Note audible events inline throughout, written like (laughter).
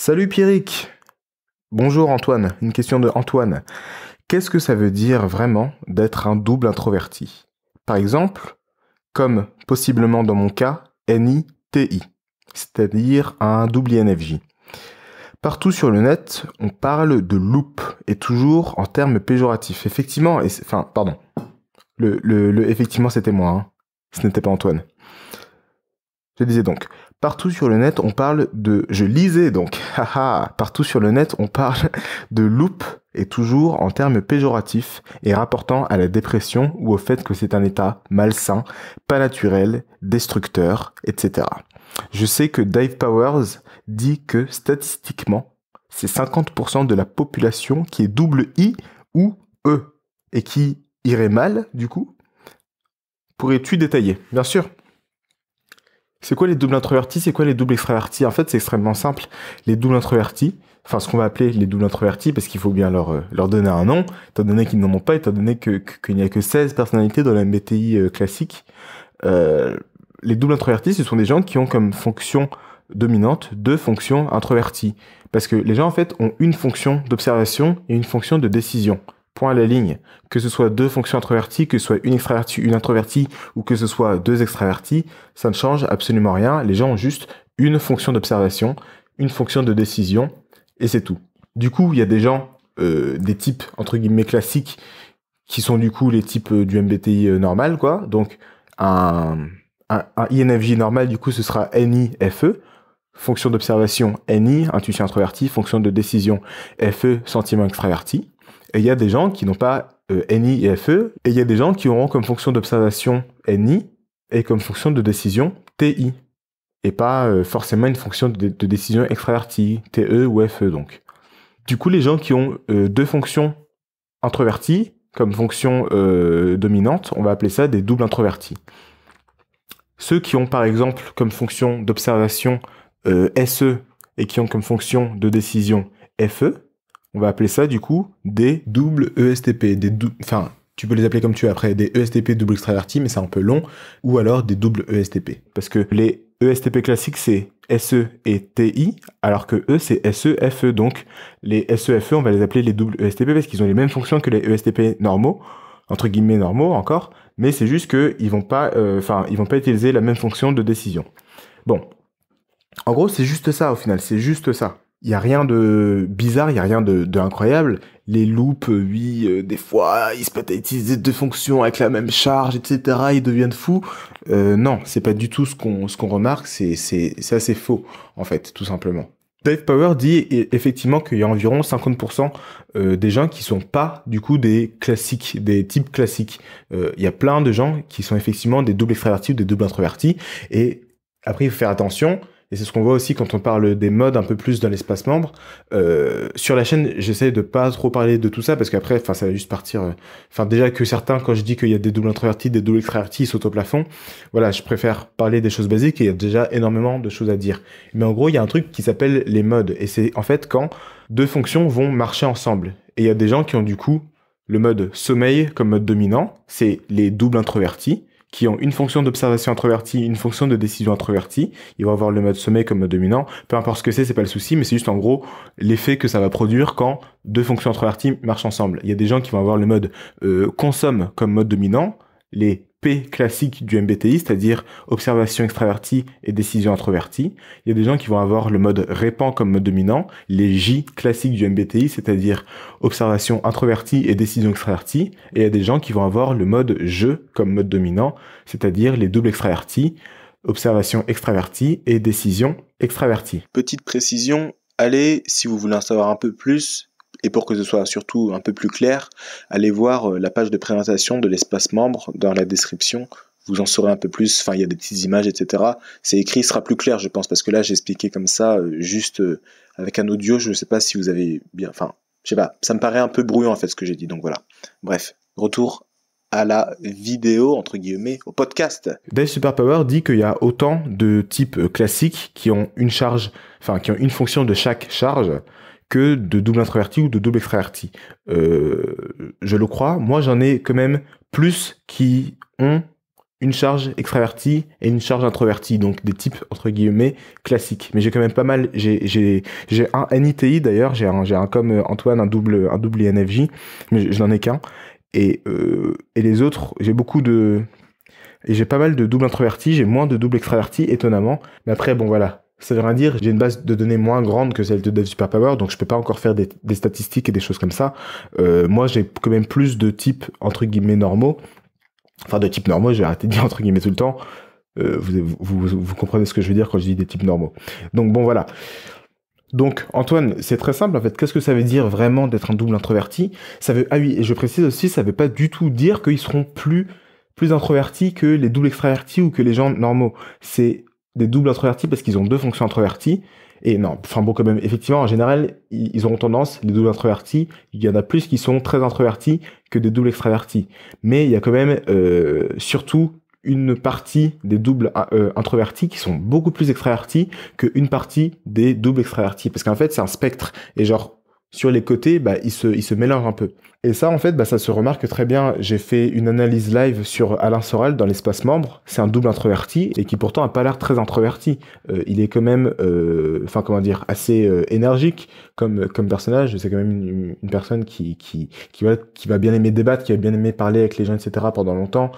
Salut Pierrick Bonjour Antoine, une question de Antoine. Qu'est-ce que ça veut dire vraiment d'être un double introverti Par exemple, comme possiblement dans mon cas, NITI, c'est-à-dire un double INFJ. Partout sur le net, on parle de loop et toujours en termes péjoratifs. Effectivement, et enfin, pardon. Le, le, effectivement, c'était moi. Hein. Ce n'était pas Antoine. Je disais donc, partout sur le net, on parle de, je lisais donc, (laughs) haha, partout sur le net, on parle de loop et toujours en termes péjoratifs et rapportant à la dépression ou au fait que c'est un état malsain, pas naturel, destructeur, etc. Je sais que Dave Powers dit que statistiquement, c'est 50% de la population qui est double I ou E et qui irait mal, du coup. Pourrais-tu détailler Bien sûr. C'est quoi les doubles introvertis C'est quoi les doubles extravertis En fait, c'est extrêmement simple. Les doubles introvertis, enfin ce qu'on va appeler les doubles introvertis, parce qu'il faut bien leur, euh, leur donner un nom, étant donné qu'ils n'en ont pas, étant donné qu'il que, n'y a que 16 personnalités dans la MBTI euh, classique. Euh, les doubles introvertis, ce sont des gens qui ont comme fonction dominante deux fonctions introverties. Parce que les gens, en fait, ont une fonction d'observation et une fonction de décision point à la ligne. Que ce soit deux fonctions introverties, que ce soit une extravertie, une introvertie, ou que ce soit deux extraverties, ça ne change absolument rien. Les gens ont juste une fonction d'observation, une fonction de décision, et c'est tout. Du coup, il y a des gens, euh, des types entre guillemets classiques, qui sont du coup les types euh, du MBTI euh, normal, quoi. Donc un, un, INFJ normal, du coup, ce sera NI-FE, Fonction d'observation NI, intuition introvertie, fonction de décision FE, sentiment extraverti. Et il y a des gens qui n'ont pas euh, NI et FE, et il y a des gens qui auront comme fonction d'observation NI et comme fonction de décision TI, et pas euh, forcément une fonction de, décision extravertie, TE ou FE donc. Du coup, les gens qui ont euh, deux fonctions introverties comme fonction dominante, on va appeler ça des doubles introvertis. Ceux qui ont par exemple comme fonction d'observation SE et qui ont comme fonction de décision FE, on va appeler ça du coup des doubles e ESTP, des enfin tu peux les appeler comme tu veux après, des ESTP double extraverti, mais c'est un peu long, ou alors des doubles e ESTP. Parce que les ESTP classiques, c'est SE et TI, alors que E, c'est SEFE. E. Donc, les SEFE, on va les appeler les doubles ESTP parce qu'ils ont les mêmes fonctions que les ESTP normaux, entre guillemets normaux encore, mais c'est juste qu'ils vont euh, ils vont pas utiliser la même fonction de décision. Bon. En gros, c'est juste ça au final, c'est juste ça il y a rien de bizarre, il y a rien de, de incroyable. Les loupes, euh, oui, euh, des fois, ils se à utiliser deux fonctions avec la même charge, etc. Ils deviennent fous. Euh, non, c'est pas du tout ce qu'on ce qu'on remarque. C'est c'est assez faux en fait, tout simplement. Dave Power dit e, effectivement qu'il y a environ 50% euh, des gens qui sont pas du coup des classiques, des types classiques. Il y a plein de gens qui sont effectivement des doubles extravertis ou des doubles introvertis. Et après, il faut faire attention et c'est ce qu'on voit aussi quand on parle des modes un peu plus dans l'espace membre. Euh, sur la chaîne, j'essaie de pas trop parler de tout ça parce qu'après, enfin, ça va juste partir. Euh, enfin, déjà que certains, quand je dis qu'il y a des doubles introvertis, des doubles extravertis, ils sautent au plafond. Voilà, je préfère parler des choses basiques et il y a déjà énormément de choses à dire. Mais en gros, il y a un truc qui s'appelle les modes et c'est en fait quand deux fonctions vont marcher ensemble. Et il y a des gens qui ont du coup le mode sommeil comme mode dominant, c'est les doubles introvertis qui ont une fonction d'observation introvertie, une fonction de décision introvertie. Ils vont avoir le mode sommet comme mode dominant. Peu importe ce que c'est, c'est pas le souci, mais c'est juste en gros l'effet que ça va produire quand deux fonctions introverties marchent ensemble. Il y a des gens qui vont avoir le mode euh, consomme comme mode dominant, les P classique du MBTI, c'est-à-dire observation extravertie et décision introvertie. Il y a des gens qui vont avoir le mode répand comme mode dominant, les J classiques du MBTI, c'est-à-dire observation introvertie et décision extravertie. Et il y a des gens qui vont avoir le mode je comme mode dominant, c'est-à-dire les doubles extravertis, observation extravertie et décision extravertie. Petite précision, allez, si vous voulez en savoir un peu plus, et pour que ce soit surtout un peu plus clair, allez voir euh, la page de présentation de l'espace membre dans la description. Vous en saurez un peu plus. Enfin, il y a des petites images, etc. C'est écrit, sera plus clair, je pense, parce que là, j'ai expliqué comme ça, euh, juste euh, avec un audio. Je ne sais pas si vous avez bien. Enfin, je sais pas. Ça me paraît un peu brouillant en fait ce que j'ai dit. Donc voilà. Bref, retour à la vidéo, entre guillemets, au podcast. Dave Superpower dit qu'il y a autant de types classiques qui ont une charge, enfin, qui ont une fonction de chaque charge, que de double introverti ou de double extraverti. Euh, je le crois, moi j'en ai quand même plus qui ont une charge extravertie et une charge introvertie, donc des types entre guillemets classiques. Mais j'ai quand même pas mal, j'ai un NITI d'ailleurs, j'ai un, un comme Antoine, un double, un double INFJ, mais je n'en ai qu'un. Et, euh, et les autres, j'ai beaucoup de... j'ai pas mal de double introverti, j'ai moins de double extraverti, étonnamment. Mais après, bon voilà, ça veut rien dire, j'ai une base de données moins grande que celle de Dev Superpower, donc je peux pas encore faire des, statistiques et des choses comme ça. Euh, moi, j'ai quand même plus de types, entre guillemets, normaux. Enfin, de types normaux, j'ai arrêté de dire entre guillemets tout le temps. Euh, vous, vous, comprenez ce que je veux dire quand je dis des types normaux. Donc bon, voilà. Donc Antoine, c'est très simple en fait. Qu'est-ce que ça veut dire vraiment d'être un double introverti Ça veut ah oui, et je précise aussi, ça veut pas du tout dire qu'ils seront plus plus introvertis que les doubles extravertis ou que les gens normaux. C'est des doubles introvertis parce qu'ils ont deux fonctions introverties. Et non, enfin bon, quand même, effectivement, en général, ils ont tendance, les doubles introvertis, il y en a plus qui sont très introvertis que des doubles extravertis. Mais il y a quand même euh, surtout une partie des doubles euh, introvertis qui sont beaucoup plus extravertis une partie des doubles extravertis. Parce qu'en fait, c'est un spectre. Et genre, sur les côtés, bah, il, se, il se mélange un peu. Et ça, en fait, bah, ça se remarque très bien. J'ai fait une analyse live sur Alain Soral dans l'espace membre. C'est un double introverti et qui pourtant a pas l'air très introverti. Euh, il est quand même, euh, enfin comment dire, assez euh, énergique comme comme personnage. C'est quand même une, personne qui qui qui va, qui va bien aimer débattre, qui va bien aimer parler avec les gens, etc. Pendant longtemps.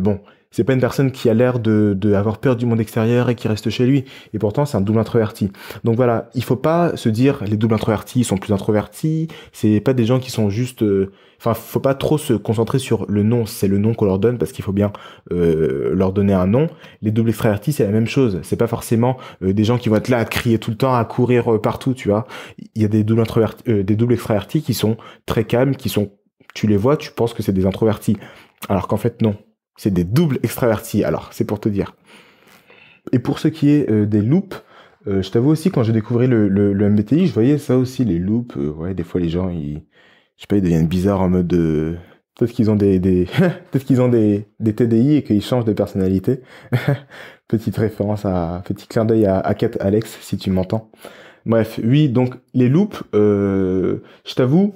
bon, c'est pas une personne qui a l'air de, de, avoir peur du monde extérieur et qui reste chez lui. Et pourtant, c'est un double introverti. Donc voilà, il faut pas se dire les doubles introvertis sont plus introvertis. C'est pas des gens qui sont juste. Euh, enfin, faut pas trop se concentrer sur le nom. C'est le nom qu'on leur donne parce qu'il faut bien euh, leur donner un nom. Les doubles extravertis, c'est la même chose. C'est pas forcément euh, des gens qui vont être là à crier tout le temps, à courir partout. Tu vois, il y a des doubles introvertis, des doubles extravertis qui sont très calmes, qui sont tu les vois, tu penses que c'est des introvertis. Alors qu'en fait, non. C'est des doubles extravertis, alors, c'est pour te dire. Et pour ce qui est euh, des loops, euh, je t'avoue aussi, quand j'ai découvert le, MBTI, je voyais ça aussi, les loops. Euh, ouais, des fois, les gens, ils, je sais pas, ils deviennent bizarres en mode de... Peut-être qu'ils ont des, (laughs) peut qu'ils ont des, TDI et qu'ils changent de personnalité. (laughs) Petite référence à, petit clin d'œil à, à Alex, si tu m'entends. Bref, oui, donc les loops, je t'avoue,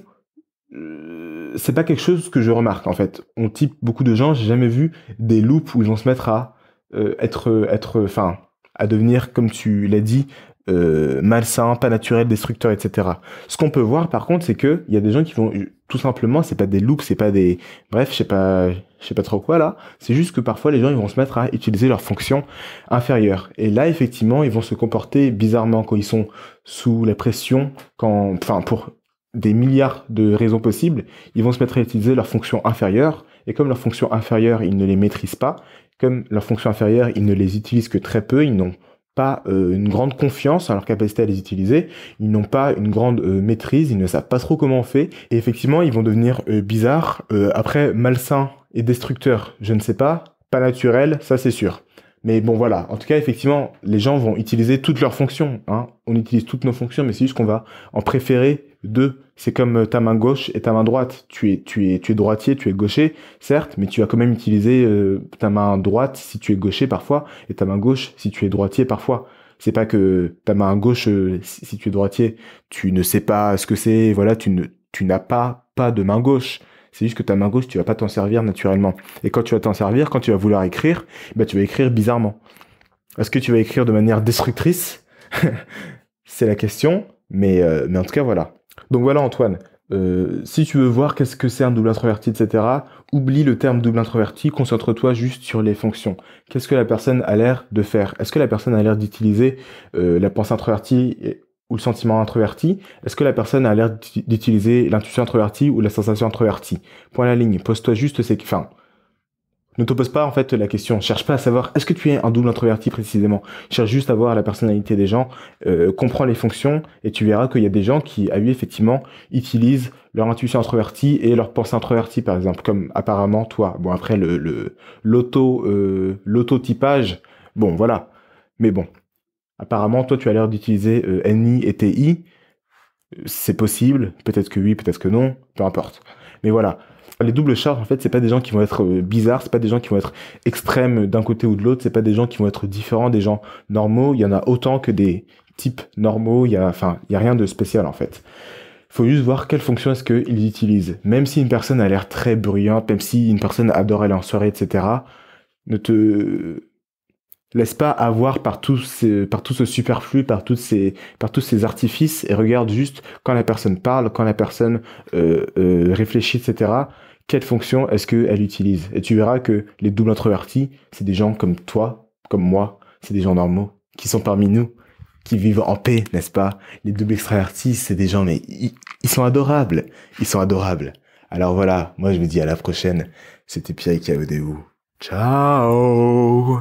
euh, c'est pas quelque chose que je remarque en fait. On type beaucoup de gens, j'ai jamais vu des loops où ils vont se mettre à euh, être, être, enfin, à devenir, comme tu l'as dit, euh, malsain, pas naturel, destructeur, etc. Ce qu'on peut voir par contre, c'est que il y a des gens qui vont tout simplement, c'est pas des loops, c'est pas des, bref, je sais pas, je sais pas trop quoi là. C'est juste que parfois les gens ils vont se mettre à utiliser leurs fonctions inférieures. Et là effectivement, ils vont se comporter bizarrement quand ils sont sous la pression, quand, enfin pour des milliards de raisons possibles, ils vont se mettre à utiliser leurs fonctions inférieures, et comme leurs fonctions inférieures, ils ne les maîtrisent pas, comme leurs fonctions inférieures, ils ne les utilisent que très peu, ils n'ont pas euh, une grande confiance en leur capacité à les utiliser, ils n'ont pas une grande euh, maîtrise, ils ne savent pas trop comment on fait, et effectivement, ils vont devenir euh, bizarres, après malsains et destructeurs, je ne sais pas, pas naturels, ça c'est sûr. Mais bon, voilà. En tout cas, effectivement, les gens vont utiliser toutes leurs fonctions. Hein. On utilise toutes nos fonctions, mais c'est juste qu'on va en préférer deux. C'est comme euh, ta main gauche et ta main droite. Tu es, tu tu es droitier, tu es gaucher, certes, mais tu vas quand même utiliser euh, ta main droite si tu es gaucher parfois et ta main gauche si tu es droitier parfois. C'est pas que ta main gauche, euh, si, tu es droitier, tu ne sais pas ce que c'est. Voilà, tu ne, tu n'as pas pas de main gauche. C'est juste que ta main gauche, tu vas pas t'en servir naturellement. Et quand tu vas t'en servir, quand tu vas vouloir écrire, bah, tu vas écrire bizarrement. Est-ce que tu vas écrire de manière destructrice (laughs) C'est la question, mais, euh, mais en tout cas, voilà. Donc voilà, Antoine. Euh, si tu veux voir qu'est-ce que c'est un double introverti, etc., oublie le terme double introverti, concentre-toi juste sur les fonctions. Qu'est-ce que la personne a l'air de faire Est-ce que la personne a l'air d'utiliser euh, la pensée introvertie ou le sentiment introverti, est-ce que la personne a l'air d'utiliser l'intuition introvertie ou la sensation introvertie Point à la ligne, pose-toi juste ces... Enfin, ne te pose pas en fait la question, cherche pas à savoir est-ce que tu es un double introverti précisément, cherche juste à voir la personnalité des gens, euh, comprends les fonctions et tu verras qu'il y a des gens qui, à lui effectivement, utilisent leur intuition introvertie et leur pensée introvertie par exemple, comme apparemment toi. Bon après le l'auto euh, le, bon voilà, mais bon Apparemment, toi, tu as l'air d'utiliser euh, n NI et TI. C'est possible, peut-être que oui, peut-être que non, peu importe. Mais voilà, les doubles charges, en fait, c'est pas des gens qui vont être euh, bizarres, c'est pas des gens qui vont être extrêmes d'un côté ou de l'autre, c'est pas des gens qui vont être différents des gens normaux. Il y en a autant que des types normaux. Il y a, enfin, il y a rien de spécial en fait. Faut juste voir quelle fonction est-ce qu'ils utilisent. Même si une personne a l'air très bruyante, même si une personne adore aller en soirée, etc. Ne te laisse pas avoir par tout, par ce superflu, par, ces, par tous ces artifices, et regarde juste quand la personne parle, quand la personne euh, euh, réfléchit, etc. Quelle fonction est-ce qu'elle utilise Et tu verras que les doubles introvertis, c'est des gens comme toi, comme moi, c'est des gens normaux, qui sont parmi nous, qui vivent en paix, n'est-ce pas Les doubles extravertis, c'est des gens, mais ils, sont adorables, ils sont adorables. Alors voilà, moi je me dis à la prochaine, c'était Pierre qui avait vous. Ciao